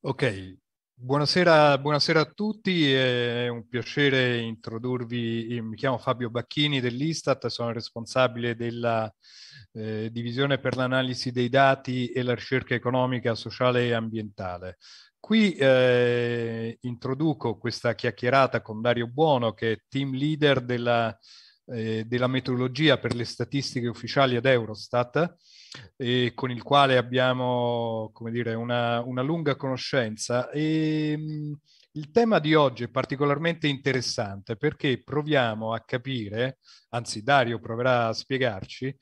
Ok, buonasera, buonasera, a tutti, è un piacere introdurvi, eh, mi chiamo Fabio Bacchini dell'Istat, sono responsabile della eh, divisione per l'analisi dei dati e la ricerca economica, sociale e ambientale. Qui eh, introduco questa chiacchierata con Dario Buono che è team leader della, eh, della metodologia per le statistiche ufficiali ad Eurostat e con il quale abbiamo dire, una, una, lunga conoscenza. E, ehm, mh, il tema di oggi è particolarmente interessante perché proviamo a capire, anzi Dario proverà a spiegarci,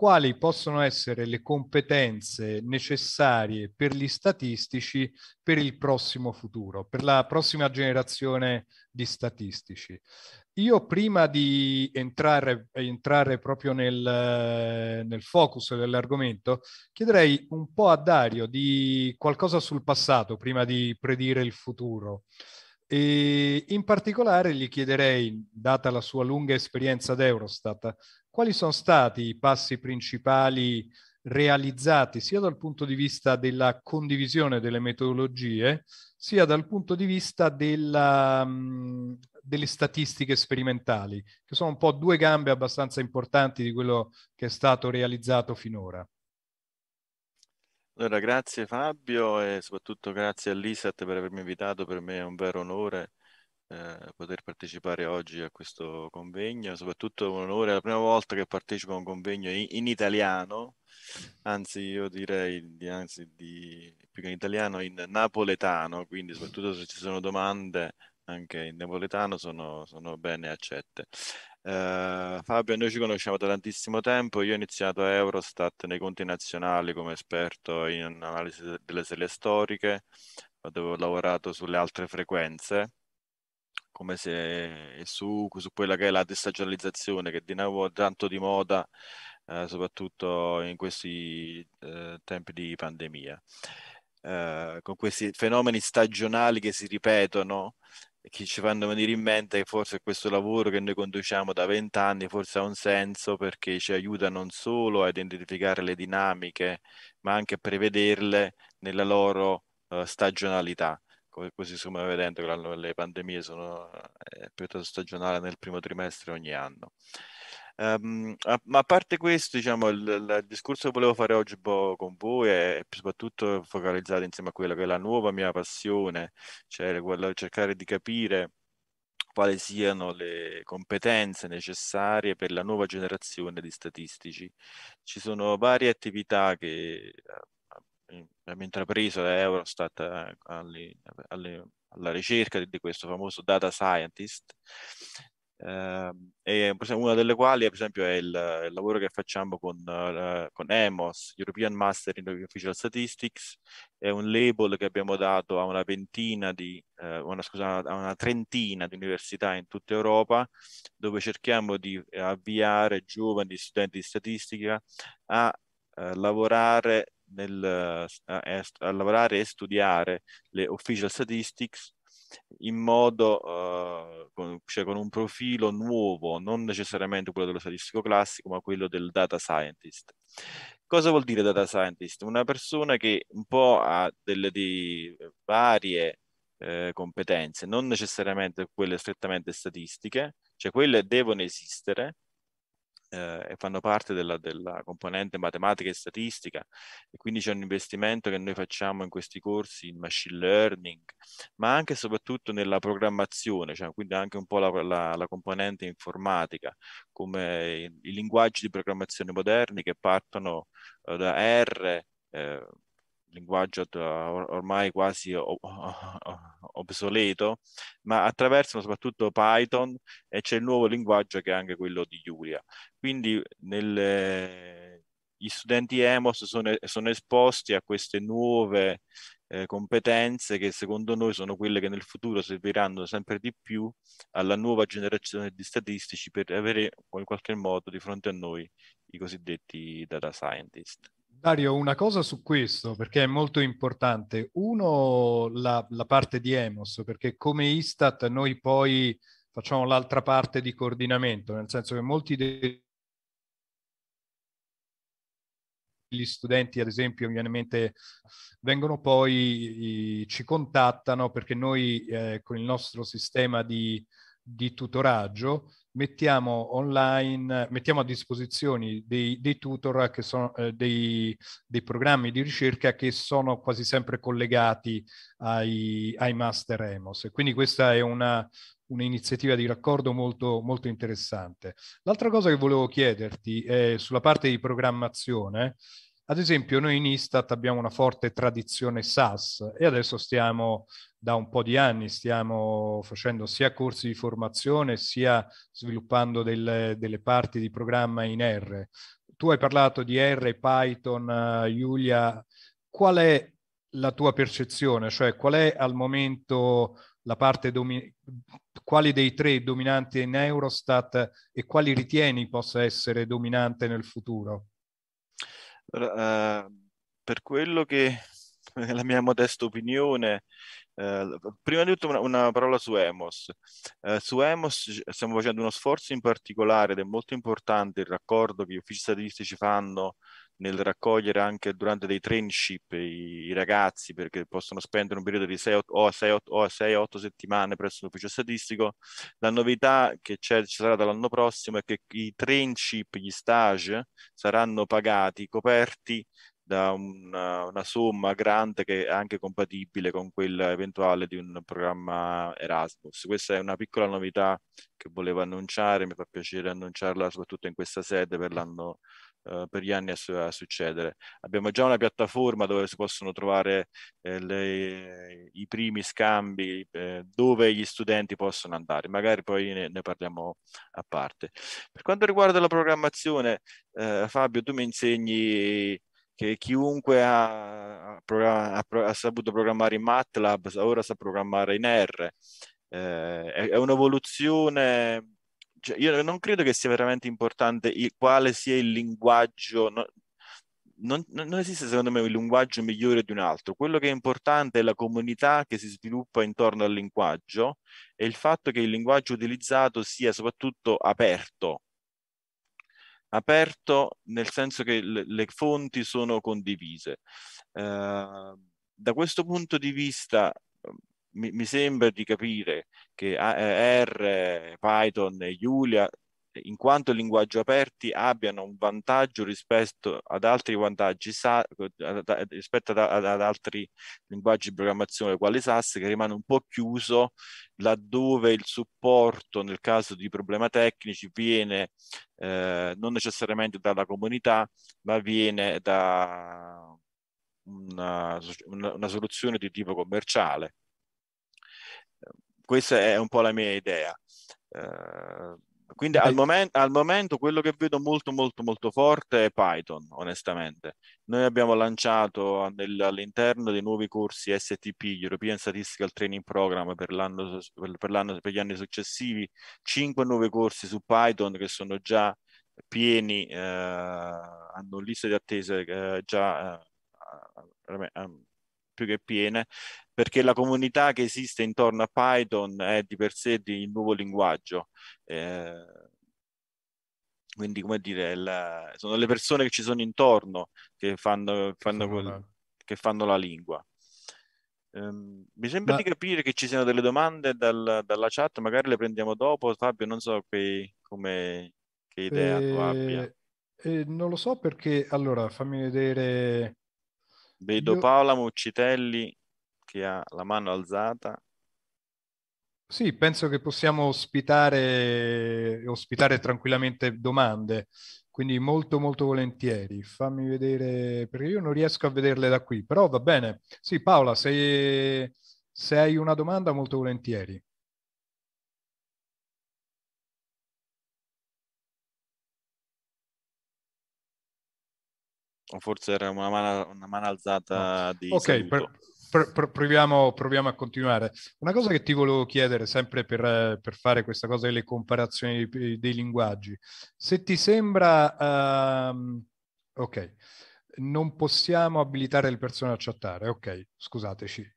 quali possono essere le competenze necessarie per gli statistici per il prossimo futuro, per la prossima generazione di statistici. Io prima di entrare, entrare proprio nel, nel focus dell'argomento, chiederei un po' a Dario di qualcosa sul passato prima di predire il futuro. E in particolare gli chiederei, data la sua lunga esperienza ad Eurostat, quali sono stati i passi principali realizzati sia dal punto di vista della condivisione delle metodologie, sia dal punto di vista della, mh, delle statistiche sperimentali, che sono un po' due gambe abbastanza importanti di quello che è stato realizzato finora. Allora, grazie Fabio e soprattutto grazie all'ISAT per avermi invitato, per me è un vero onore eh, poter partecipare oggi a questo convegno, soprattutto è un onore, è la prima volta che partecipo a un convegno in, in italiano, anzi io direi di, anzi, di, più che in italiano in napoletano, quindi soprattutto se ci sono domande anche in napoletano sono, sono bene accette. Uh, Fabio, noi ci conosciamo da tantissimo tempo, io ho iniziato a Eurostat nei conti nazionali come esperto in analisi delle serie storiche, dove ho lavorato sulle altre frequenze come se su, su quella che è la destagionalizzazione che di nuovo tanto di moda eh, soprattutto in questi eh, tempi di pandemia. Eh, con questi fenomeni stagionali che si ripetono e che ci fanno venire in mente che forse questo lavoro che noi conduciamo da vent'anni forse ha un senso perché ci aiuta non solo a identificare le dinamiche, ma anche a prevederle nella loro eh, stagionalità come, così come vedendo le pandemie sono eh, piuttosto stagionali nel primo trimestre ogni anno. Um, a, ma a parte questo, diciamo, il, il, discorso che volevo fare oggi con voi è, soprattutto focalizzato insieme a quella che è la nuova mia passione, cioè quella, cercare di capire quali siano le competenze necessarie per la nuova generazione di statistici. Ci sono varie attività che eh, abbiamo intrapreso da Eurostat eh, alle, alle, alla ricerca di questo famoso data scientist, eh, e una delle quali per esempio è il, il lavoro che facciamo con, uh, con EMOS, European Master in Official Statistics, è un label che abbiamo dato a una ventina di, uh, una, scusa, a una trentina di università in tutta Europa, dove cerchiamo di avviare giovani studenti di statistica a uh, lavorare nel, a, eh, a, lavorare e studiare le official statistics in modo, uh, con, cioè con un profilo nuovo, non necessariamente quello dello statistico classico, ma quello del data scientist. Cosa vuol dire data scientist? Una persona che un po' ha delle di varie eh, competenze, non necessariamente quelle strettamente statistiche, cioè quelle devono esistere, eh, e fanno parte della, della, componente matematica e statistica e quindi c'è un investimento che noi facciamo in questi corsi in machine learning, ma anche e soprattutto nella programmazione, cioè quindi anche un po' la, la, la componente informatica, come i, i, linguaggi di programmazione moderni che partono eh, da R, eh, linguaggio ormai quasi... Oh, oh, oh, obsoleto, ma attraversano soprattutto Python e c'è il nuovo linguaggio che è anche quello di Julia. Quindi nel, eh, gli studenti EMOS sono, sono, esposti a queste nuove eh, competenze che secondo noi sono quelle che nel futuro serviranno sempre di più alla nuova generazione di statistici per avere in qualche modo di fronte a noi i cosiddetti data scientist. Dario, una cosa su questo, perché è molto importante. Uno, la, la, parte di EMOS, perché come Istat noi poi facciamo l'altra parte di coordinamento, nel senso che molti degli studenti, ad esempio, mi viene in mente, vengono poi, ci contattano perché noi eh, con il nostro sistema di, di tutoraggio mettiamo online, mettiamo a disposizione dei, dei tutor che sono eh, dei, dei, programmi di ricerca che sono quasi sempre collegati ai, ai master EMOS. quindi questa è una, un'iniziativa di raccordo molto, molto interessante. L'altra cosa che volevo chiederti è sulla parte di programmazione. Ad esempio, noi in Istat abbiamo una forte tradizione SAS e adesso stiamo, da un po' di anni, stiamo facendo sia corsi di formazione sia sviluppando delle, delle parti di programma in R. Tu hai parlato di R, Python, Giulia. Eh, qual è la tua percezione? Cioè, qual è al momento la parte dominante? quali dei tre dominanti in Eurostat e quali ritieni possa essere dominante nel futuro? uh, per quello che è la mia modesta opinione, Uh, prima di tutto una, una parola su Emos. Uh, su Emos stiamo facendo uno sforzo in particolare ed è molto importante il raccordo che gli uffici statistici fanno nel raccogliere anche durante dei trainship i, i ragazzi perché possono spendere un periodo di 6 o a 6-8 settimane presso l'ufficio statistico. La novità che ci sarà dall'anno prossimo è che i trainship, gli stage, saranno pagati, coperti da una, una somma grande che è anche compatibile con quella eventuale di un programma Erasmus. Questa è una piccola novità che volevo annunciare, mi fa piacere annunciarla soprattutto in questa sede per l'anno prossimo eh, per gli anni a, a, succedere. Abbiamo già una piattaforma dove si possono trovare eh, le, i primi scambi eh, dove gli studenti possono andare, magari poi ne, ne, parliamo a parte. Per quanto riguarda la programmazione, eh, Fabio, tu mi insegni che chiunque ha, ha, ha, saputo programmare in MATLAB ora sa programmare in R. Eh, è, è un'evoluzione cioè, io non credo che sia veramente importante il, quale sia il linguaggio. No, non, non, esiste secondo me un linguaggio migliore di un altro, quello che è importante è la comunità che si sviluppa intorno al linguaggio e il fatto che il linguaggio utilizzato sia soprattutto aperto, aperto nel senso che le, le fonti sono condivise. Eh, da questo punto di vista mi, mi sembra di capire che eh, R, Python e Julia in quanto linguaggio aperti abbiano un vantaggio rispetto ad altri vantaggi rispetto ad, altri linguaggi di programmazione quale SAS che rimane un po' chiuso laddove il supporto nel caso di problemi tecnici viene eh, non necessariamente dalla comunità ma viene da una, una soluzione di tipo commerciale questa è un po' la mia idea. Uh, quindi al, momen- al, momento quello che vedo molto molto molto forte è Python, onestamente. Noi abbiamo lanciato nel, all'interno dei nuovi corsi STP, European Statistical Training Program, per, l'anno, per, l'anno, per gli anni successivi, cinque nuovi corsi su Python che sono già pieni, eh, hanno liste di attesa eh, già eh, più che piene perché la comunità che esiste intorno a Python è di per sé di un nuovo linguaggio. Eh, quindi, come dire, la, sono le persone che ci sono intorno che fanno, fanno, quel, che fanno la lingua. Um, mi sembra Ma... di capire che ci siano delle domande dal, dalla chat, magari le prendiamo dopo. Fabio, non so che, come, che idea eh, tu abbia. Eh, non lo so perché, allora, fammi vedere. Vedo Io... Paola Muccitelli chi ha la mano alzata. Sì, penso che possiamo ospitare, ospitare tranquillamente domande, quindi molto molto volentieri. Fammi vedere, perché io non riesco a vederle da qui, però va bene. Sì, Paola, se, se hai una domanda molto volentieri. o forse era una mano, una mano alzata no. di okay, per, Pro, proviamo, proviamo, a continuare. Una cosa che ti volevo chiedere, sempre per, per fare questa cosa delle comparazioni dei, dei linguaggi, se ti sembra... Um, ok non possiamo abilitare le persone a chattare, ok, scusateci.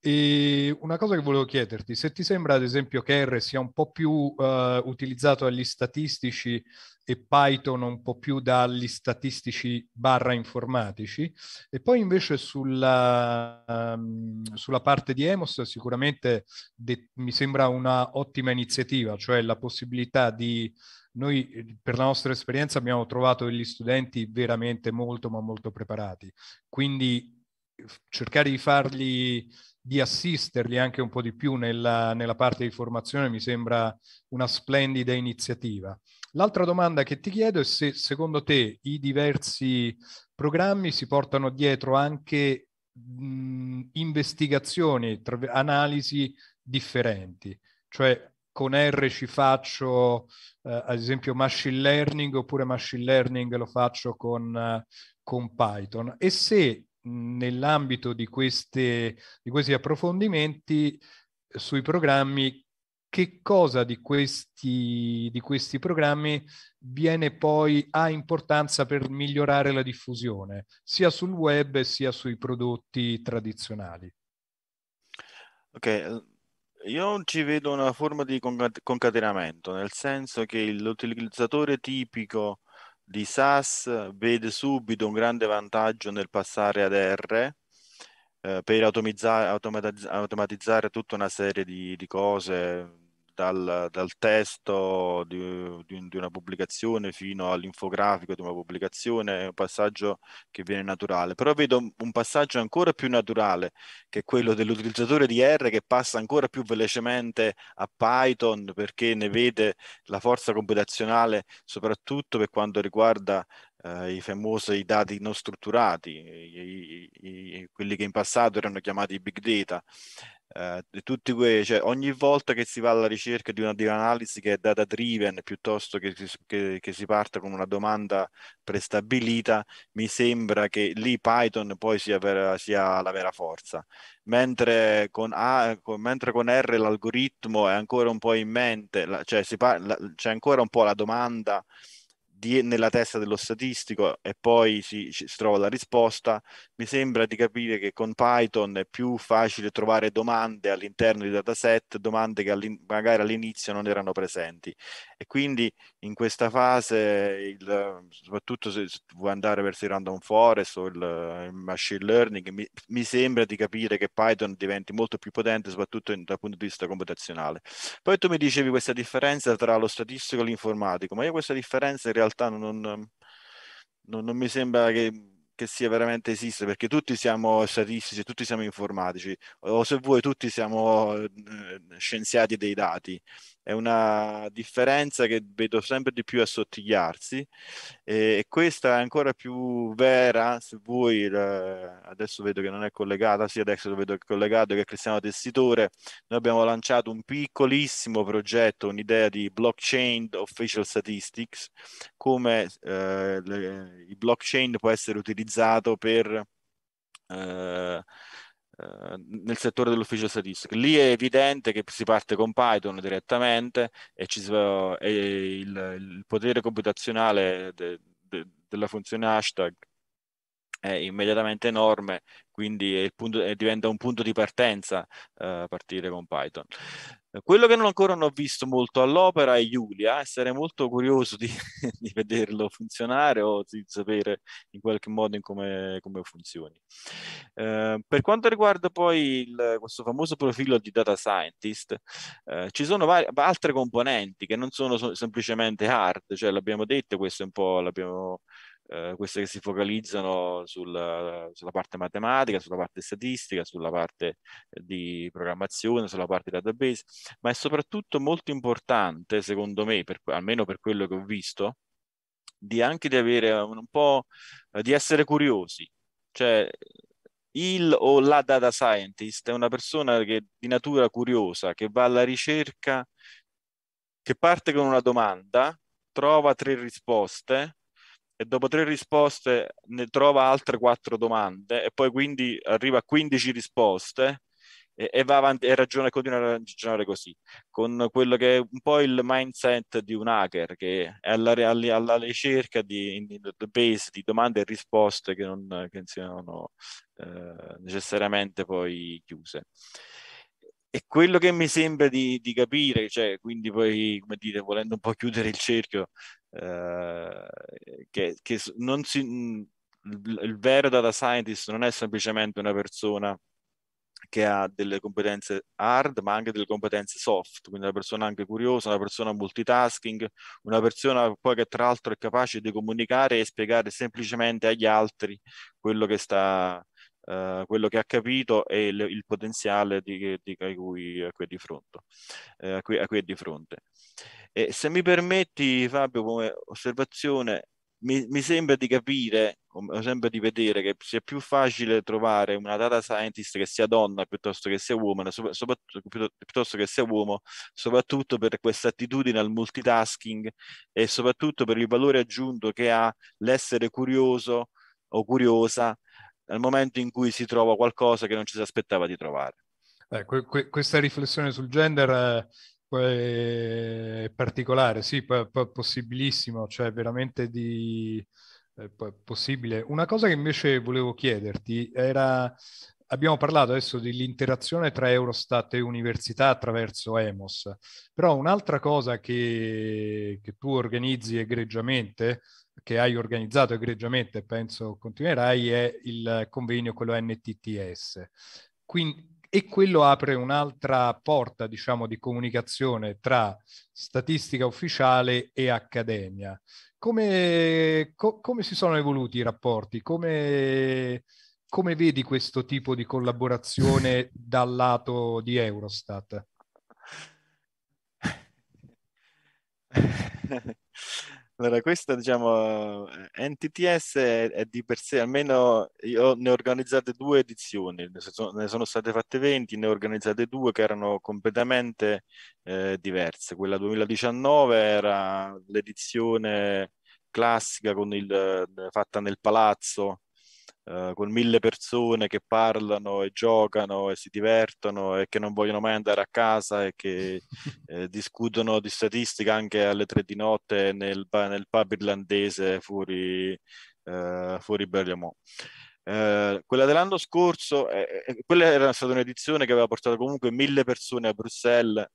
E una cosa che volevo chiederti, se ti sembra ad esempio che R sia un po' più uh, utilizzato dagli statistici e Python un po' più dagli statistici barra informatici, e poi invece sulla, um, sulla parte di Emos sicuramente de- mi sembra una ottima iniziativa, cioè la possibilità di noi eh, per la nostra esperienza abbiamo trovato degli studenti veramente molto ma molto preparati, quindi cercare di fargli di assisterli anche un po' di più nella, nella parte di formazione mi sembra una splendida iniziativa. L'altra domanda che ti chiedo è se secondo te i diversi programmi si portano dietro anche mh, investigazioni, tra, analisi differenti, cioè con R ci faccio eh, ad esempio machine learning oppure machine learning lo faccio con, eh, con Python. E se nell'ambito di, queste, di questi approfondimenti eh, sui programmi che cosa di questi, di questi, programmi viene poi a importanza per migliorare la diffusione, sia sul web sia sui prodotti tradizionali. Ok, eh, io non ci vedo una forma di concatenamento, nel senso che l'utilizzatore tipico di SaaS vede subito un grande vantaggio nel passare ad R eh, per automatizzare, automatizzare tutta una serie di, di cose, dal, dal testo di, di, una pubblicazione fino all'infografico di una pubblicazione, è un passaggio che viene naturale. Però vedo un passaggio ancora più naturale, che è quello dell'utilizzatore di R che passa ancora più velocemente a Python perché ne vede la forza computazionale, soprattutto per quanto riguarda eh, i famosi dati non strutturati, i, i, i, quelli che in passato erano chiamati big data eh, tutti quei, cioè, ogni volta che si va alla ricerca di una, di un'analisi che è data driven piuttosto che, che, che si parte con una domanda prestabilita, mi sembra che lì Python poi sia, per, sia la vera forza. Mentre con, A, con, mentre con, R l'algoritmo è ancora un po' in mente, la, cioè par, la, c'è ancora un po' la domanda di, nella testa dello statistico e poi si, si, trova la risposta, mi sembra di capire che con Python è più facile trovare domande all'interno di dataset, domande che all'in, magari all'inizio non erano presenti. E quindi in questa fase, il, soprattutto se, se vuoi andare verso il random forest o il, il machine learning, mi, mi, sembra di capire che Python diventi molto più potente, soprattutto in, dal punto di vista computazionale. Poi tu mi dicevi questa differenza tra lo statistico e l'informatico, ma io questa differenza in realtà realtà non, non, non mi sembra che, che, sia veramente esiste, perché tutti siamo statistici, tutti siamo informatici, o se vuoi tutti siamo eh, scienziati dei dati, è una differenza che vedo sempre di più assottigliarsi e questa è ancora più vera se voi adesso vedo che non è collegata sì adesso lo vedo che è collegato che è Cristiano Tessitore noi abbiamo lanciato un piccolissimo progetto un'idea di blockchain official statistics come eh, le, il blockchain può essere utilizzato per eh, eh, nel settore dell'ufficio statistico. Lì è evidente che si parte con Python direttamente e, ci, e il, il, potere computazionale de, de, della funzione hashtag è immediatamente enorme, quindi punto, diventa un punto di partenza eh, partire con Python. Quello che non ancora non ho visto molto all'opera è Giulia eh, sarei molto curioso di, di, vederlo funzionare o di sapere in qualche modo come, come funzioni. Eh, per quanto riguarda poi il, questo famoso profilo di data scientist, eh, ci sono var- altre componenti che non sono so- semplicemente hard, cioè l'abbiamo detto, questo è un po' l'abbiamo... Eh, queste che si focalizzano sul, sulla parte matematica, sulla parte statistica, sulla parte di programmazione, sulla parte database, ma è soprattutto molto importante, secondo me, per, almeno per quello che ho visto, di anche di avere un, un po' di essere curiosi. Cioè, il o la data scientist è una persona che, di natura curiosa, che va alla ricerca, che parte con una domanda, trova tre risposte e dopo tre risposte ne trova altre quattro domande e poi quindi arriva a 15 risposte e, e va avanti e ragiona, continua a ragionare così, con quello che è un po' il mindset di un hacker che è alla, alla ricerca di database di domande e risposte che non che siano eh, necessariamente poi chiuse. E quello che mi sembra di, di capire, cioè, quindi poi, come dire, volendo un po' chiudere il cerchio, eh, che, che non si, il vero data scientist non è semplicemente una persona che ha delle competenze hard ma anche delle competenze soft, quindi una persona anche curiosa, una persona multitasking, una persona poi che tra l'altro è capace di comunicare e spiegare semplicemente agli altri quello che sta, Uh, quello che ha capito e le, il potenziale di, di, di cui, a cui è di fronte. Eh, a cui, a cui è di fronte. E se mi permetti, Fabio, come osservazione, mi, mi, sembra di capire, o sembra di vedere, che sia più facile trovare una data scientist che sia donna piuttosto che sia uomo, piuttosto che sia uomo, soprattutto per questa attitudine al multitasking e soprattutto per il valore aggiunto che ha l'essere curioso o curiosa nel momento in cui si trova qualcosa che non ci si aspettava di trovare. Eh, que- que- questa riflessione sul gender eh, è particolare, sì, p- possibilissimo, cioè veramente di, eh, possibile. Una cosa che invece volevo chiederti era, abbiamo parlato adesso dell'interazione tra Eurostat e università attraverso EMOS, però un'altra cosa che, che tu organizzi egregiamente, che hai organizzato egregiamente e penso continuerai, è il convegno, quello NTTS. Quindi, e quello apre un'altra porta, diciamo, di comunicazione tra statistica ufficiale e accademia. Come, co- come si sono evoluti i rapporti? Come, come vedi questo tipo di collaborazione dal lato di Eurostat? Allora, questa diciamo, eh, NTTS è, è, di per sé, almeno io ne ho organizzate due edizioni, ne sono, ne sono state fatte 20, ne ho organizzate due che erano completamente eh, diverse. Quella 2019 era l'edizione classica il, eh, fatta nel palazzo eh, con mille persone che parlano e giocano e si divertono e che non vogliono mai andare a casa e che eh, discutono di statistica anche alle tre di notte nel, nel pub irlandese fuori, eh, fuori Bergamo. Eh, quella dell'anno scorso, eh, eh, quella era stata un'edizione che aveva portato comunque mille persone a Bruxelles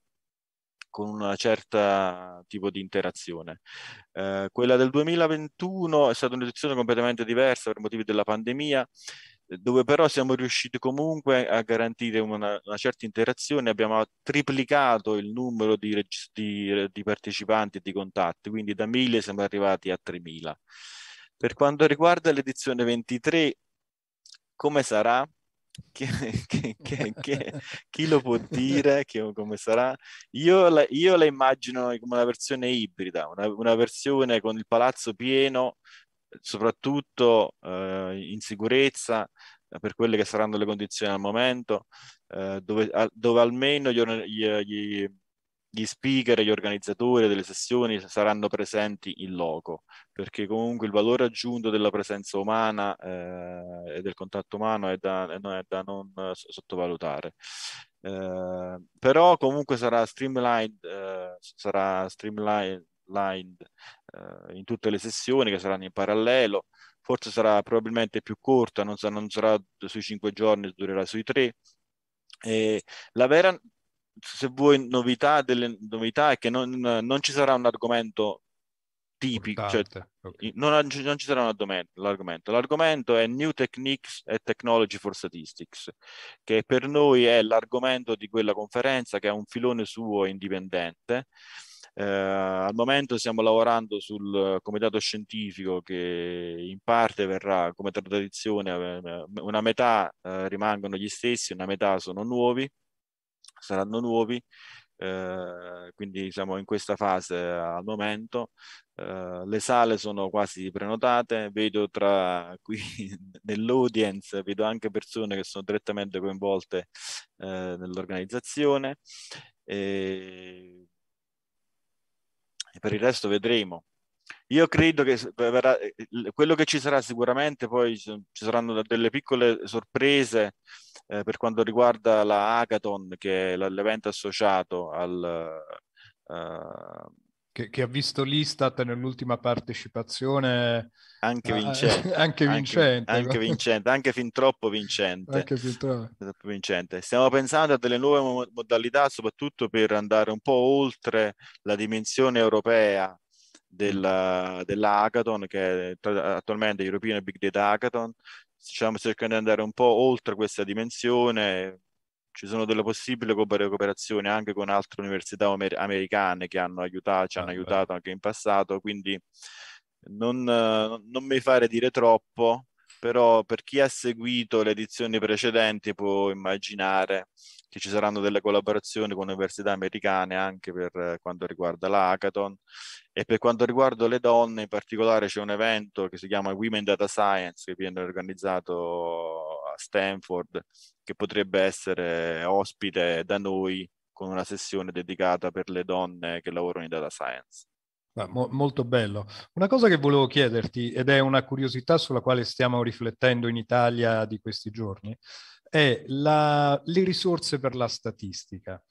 con una certa tipo di interazione. Eh, quella del 2021 è stata un'edizione completamente diversa per motivi della pandemia, eh, dove però siamo riusciti comunque a garantire una, una certa interazione, abbiamo triplicato il numero di, di, di partecipanti e di contatti, quindi da 1000 siamo arrivati a 3000. Per quanto riguarda l'edizione 23, come sarà? Che, che, che, chi lo può dire come sarà? Io la, io la, immagino come una versione ibrida, una, una versione con il palazzo pieno, soprattutto eh, in sicurezza eh, per quelle che saranno le condizioni al momento, eh, dove, a, dove, almeno gli, gli, gli gli speaker e gli organizzatori delle sessioni saranno presenti in loco, perché comunque il valore aggiunto della presenza umana eh, e del contatto umano è da, è da non eh, sottovalutare. Eh, però comunque sarà streamlined, eh, sarà streamlined eh, in tutte le sessioni che saranno in parallelo, forse sarà probabilmente più corta, non sarà, non sarà sui cinque giorni, durerà sui tre, e la vera se vuoi novità delle novità è che non, non ci sarà un argomento tipico, cioè, okay. non, non, ci sarà un argomento, l'argomento. L'argomento è New Techniques and Technology for Statistics, che per noi è l'argomento di quella conferenza che è un filone suo indipendente. Eh, al momento stiamo lavorando sul comitato scientifico che in parte verrà come tradizione, eh, una metà eh, rimangono gli stessi, una metà sono nuovi saranno nuovi, eh, quindi siamo in questa fase al momento. Eh, le sale sono quasi prenotate, vedo tra qui nell'audience, vedo anche persone che sono direttamente coinvolte eh, nell'organizzazione. E per il resto vedremo, io credo che verrà, eh, quello che ci sarà sicuramente, poi ci saranno delle piccole sorprese eh, per quanto riguarda la Hackathon, che è l'evento associato al... Uh, che, che, ha visto l'Istat nell'ultima partecipazione anche eh, vincente, ah, anche, vincente anche, anche, vincente, anche fin troppo vincente. Anche fin troppo vincente. Stiamo pensando a delle nuove modalità, soprattutto per andare un po' oltre la dimensione europea della, Hackathon, che è attualmente European Big Data Hackathon. Stiamo cercando di andare un po' oltre questa dimensione. Ci sono delle possibili cooperazioni anche con altre università amer- americane che hanno aiutato, ci hanno ah, aiutato beh. anche in passato, quindi non, non mi fare dire troppo, però per chi ha seguito le edizioni precedenti può immaginare che ci saranno delle collaborazioni con università americane anche per eh, quanto riguarda l'Hackathon e per quanto riguarda le donne in particolare c'è un evento che si chiama Women Data Science che viene organizzato a Stanford che potrebbe essere ospite da noi con una sessione dedicata per le donne che lavorano in data science molto bello. Una cosa che volevo chiederti, ed è una curiosità sulla quale stiamo riflettendo in Italia di questi giorni, è la, le risorse per la statistica.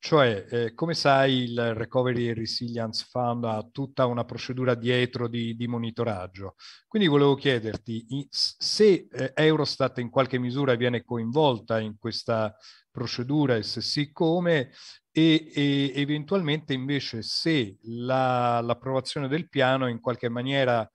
Cioè, eh, come sai, il Recovery and Resilience Fund ha tutta una procedura dietro di, di monitoraggio. Quindi volevo chiederti se eh, Eurostat in qualche misura viene coinvolta in questa procedura e se sì come, e, e eventualmente invece se la, l'approvazione del piano in qualche maniera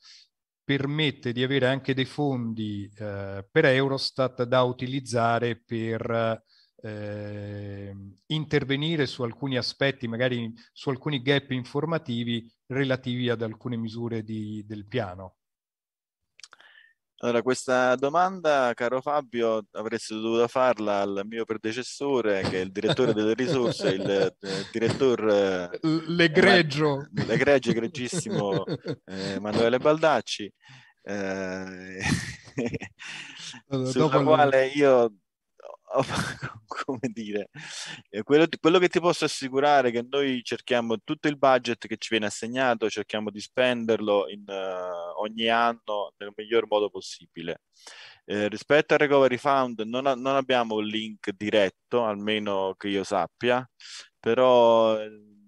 permette di avere anche dei fondi eh, per Eurostat da utilizzare per eh, intervenire su alcuni aspetti, magari su alcuni gap informativi relativi ad alcune misure di, del piano. Allora, questa domanda, caro Fabio, avresti dovuto farla al mio predecessore, che è il direttore delle risorse, il direttore... L'egregio. Eh, L'egregio, egregissimo eh, eh Manuele Baldacci, eh, sulla quale io come dire, eh, quello, quello, che ti posso assicurare è che noi cerchiamo tutto il budget che ci viene assegnato, cerchiamo di spenderlo in, uh, ogni anno nel miglior modo possibile. Eh, rispetto al Recovery Fund non, a, non abbiamo un link diretto, almeno che io sappia, però ehm,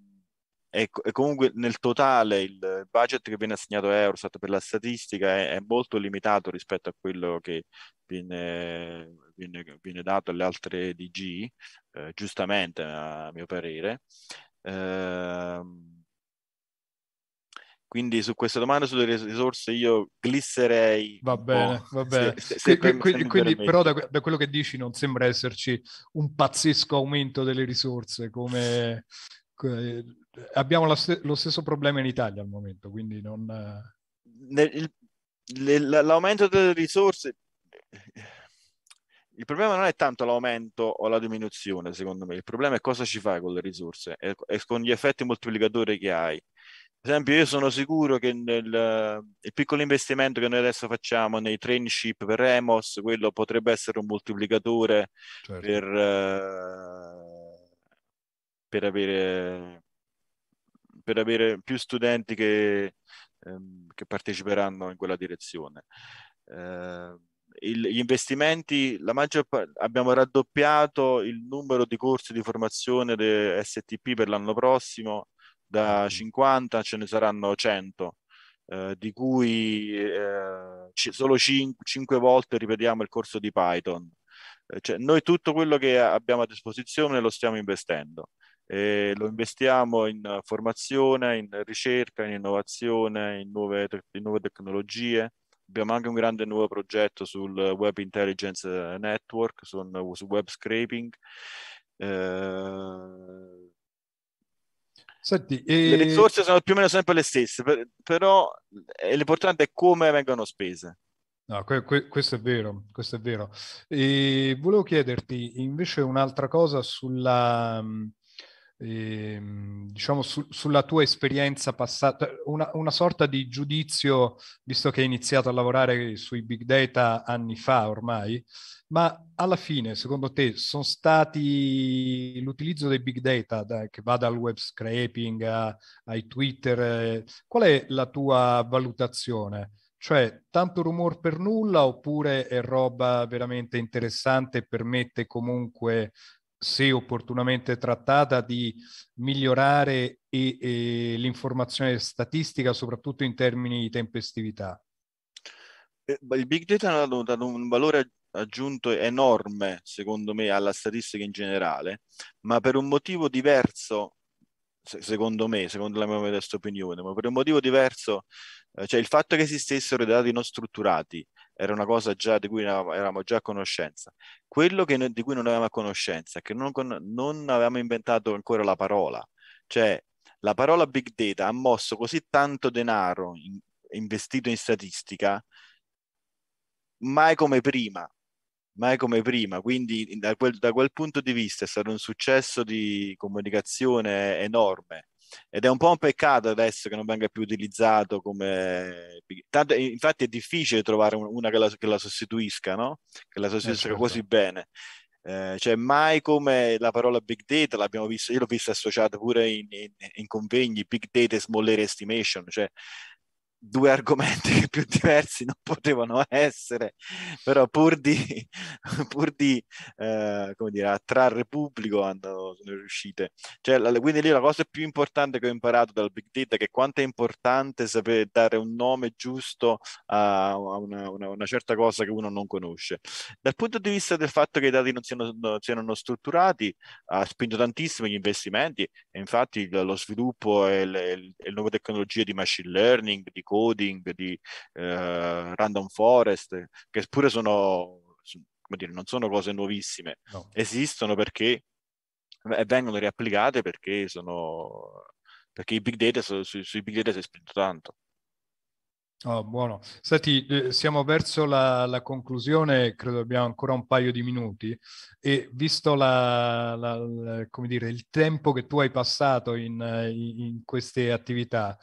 e, e, comunque nel totale il budget che viene assegnato a Eurostat per la statistica è, è molto limitato rispetto a quello che viene, viene, viene dato alle altre DG, eh, giustamente a mio parere. Eh, quindi su questa domanda sulle risorse io glisserei. Va bene, va bene. Se, se, se quindi, quindi, però da, da, quello che dici non sembra esserci un pazzesco aumento delle risorse come, eh, abbiamo st- lo stesso problema in Italia al momento, quindi non... Eh. Il, il, l'aumento delle risorse... Il problema non è tanto l'aumento o la diminuzione, secondo me, il problema è cosa ci fai con le risorse e, e con gli effetti moltiplicatori che hai. Per esempio, io sono sicuro che nel, il piccolo investimento che noi adesso facciamo nei trainship per Emos, quello potrebbe essere un moltiplicatore certo. per... Uh, per avere, per avere più studenti che, ehm, che, parteciperanno in quella direzione. Eh, il, gli investimenti, maggior, abbiamo raddoppiato il numero di corsi di formazione de STP per l'anno prossimo, da 50 ce ne saranno 100. Eh, di cui eh, c- solo 5 volte ripetiamo il corso di Python. Eh, cioè, noi tutto quello che abbiamo a disposizione lo stiamo investendo eh, lo investiamo in formazione, in ricerca, in innovazione, in nuove, in nuove tecnologie. Abbiamo anche un grande nuovo progetto sul Web Intelligence eh, Network, su, su web scraping. Eh, Senti, e... Le risorse sono più o meno sempre le stesse, però l'importante è come vengono spese. No, que, que, questo è vero, questo è vero. E volevo chiederti invece un'altra cosa sulla, eh, diciamo su, sulla tua esperienza passata, cioè, una, una, sorta di giudizio, visto che hai iniziato a lavorare sui big data anni fa ormai, ma alla fine, secondo te, sono stati l'utilizzo dei big data, da, che va dal web scraping a, ai Twitter, eh, qual è la tua valutazione? Cioè, tanto rumor per nulla oppure è roba veramente interessante e permette comunque se opportunamente trattata, di migliorare e, e l'informazione statistica, soprattutto in termini di tempestività? Eh, il big data ha dato un valore aggiunto enorme, secondo me, alla statistica in generale, ma per un motivo diverso, secondo me, secondo la mia modesta opinione, ma per un motivo diverso, eh, cioè il fatto che esistessero dei dati non strutturati era una cosa già di cui eravamo già a conoscenza. Quello che, di cui non avevamo a conoscenza, è che non, non avevamo inventato ancora la parola, cioè la parola big data ha mosso così tanto denaro in, investito in statistica, mai come prima, mai come prima. Quindi da quel, da quel punto di vista è stato un successo di comunicazione enorme ed è un po' un peccato adesso che non venga più utilizzato come... Tanto, infatti è difficile trovare una che la, che la sostituisca, no? Che la sostituisca eh, certo. così bene. Eh, cioè mai come la parola big data l'abbiamo vista, io l'ho vista associata pure in, in, in convegni, big data e small area estimation, cioè due argomenti che più diversi non potevano essere, però pur di, pur di eh, come dire, attrarre pubblico hanno, sono riuscite. Cioè, la, quindi lì la cosa più importante che ho imparato dal Big Data è che quanto è importante sapere dare un nome giusto a una, una, una, certa cosa che uno non conosce. Dal punto di vista del fatto che i dati non siano, non siano strutturati, ha spinto tantissimo gli investimenti e infatti lo sviluppo e le, le nuove tecnologie di machine learning, di coding, di eh, random forest, che pure sono, come dire, non sono cose nuovissime, no. esistono perché eh, vengono riapplicate perché sono perché i big data su, sui big data si è spinto tanto. Oh, buono. Senti, eh, siamo verso la, la, conclusione, credo abbiamo ancora un paio di minuti e visto la, la, dire, il tempo che tu hai passato in, in queste attività,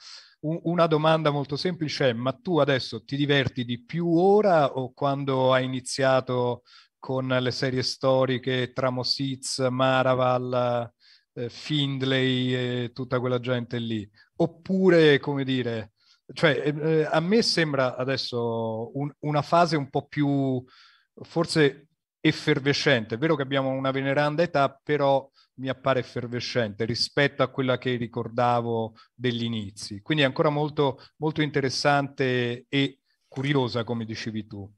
una domanda molto semplice è, ma tu adesso ti diverti di più ora o quando hai iniziato con le serie storiche Tramosiz, Maraval, eh, Findlay e tutta quella gente lì? Oppure, come dire, cioè, eh, eh a me sembra adesso un, una fase un po' più forse effervescente. È vero che abbiamo una veneranda età, però mi appare effervescente rispetto a quella che ricordavo degli inizi. Quindi è ancora molto, molto interessante e curiosa, come dicevi tu.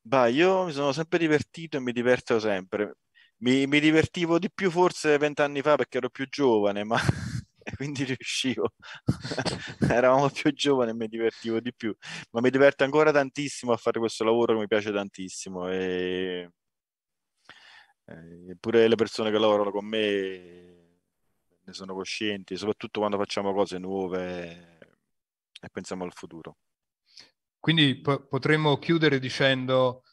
Bah, io mi sono sempre divertito e mi diverto sempre. Mi, mi divertivo di più forse vent'anni fa perché ero più giovane, ma quindi riuscivo. Eravamo più giovani e mi divertivo di più, ma mi diverto ancora tantissimo a fare questo lavoro che mi piace tantissimo e... Eh, e le persone che lavorano con me ne sono coscienti, soprattutto quando facciamo cose nuove e pensiamo al futuro. Quindi po- potremmo chiudere dicendo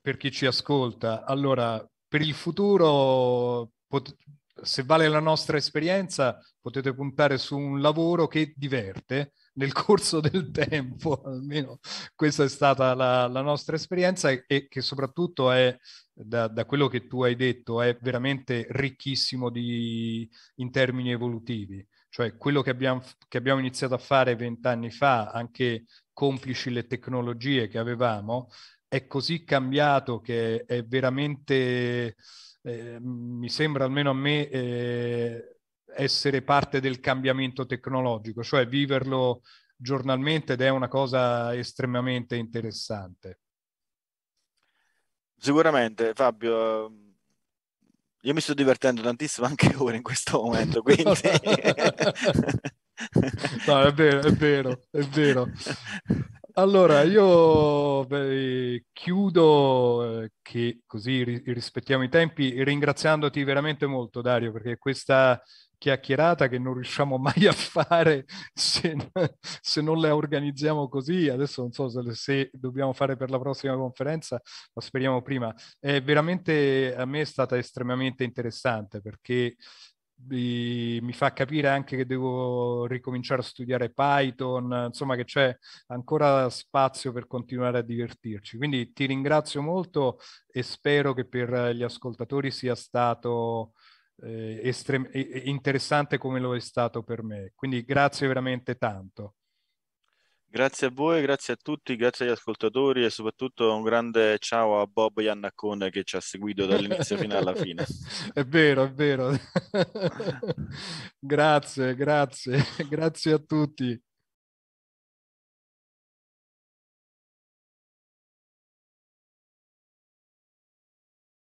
per chi ci ascolta, allora per il futuro pot- se vale la nostra esperienza, potete puntare su un lavoro che diverte nel corso del tempo, almeno questa è stata la, la nostra esperienza e, e, che soprattutto è, da, da, quello che tu hai detto, è veramente ricchissimo di, in termini evolutivi. Cioè quello che abbiamo, che abbiamo iniziato a fare vent'anni fa, anche complici le tecnologie che avevamo, è così cambiato che è veramente eh, mi sembra almeno a me eh, essere parte del cambiamento tecnologico, cioè viverlo giornalmente ed è una cosa estremamente interessante. Sicuramente Fabio, ehm, io mi sto divertendo tantissimo anche ora in questo momento, quindi... no, è vero, è vero, è vero. Allora, io beh, chiudo eh, che così ri- rispettiamo i tempi ringraziandoti veramente molto Dario perché questa chiacchierata che non riusciamo mai a fare se, se non la organizziamo così, adesso non so se, se, dobbiamo fare per la prossima conferenza, ma speriamo prima, è veramente a me è stata estremamente interessante perché eh, mi fa capire anche che devo ricominciare a studiare Python, insomma che c'è ancora spazio per continuare a divertirci. Quindi ti ringrazio molto e spero che per gli ascoltatori sia stato eh, estrem- interessante come lo è stato per me. Quindi grazie veramente tanto. Grazie a voi, grazie a tutti, grazie agli ascoltatori e soprattutto un grande ciao a Bob Iannacone che ci ha seguito dall'inizio fino alla fine. È vero, è vero. grazie, grazie, grazie a tutti.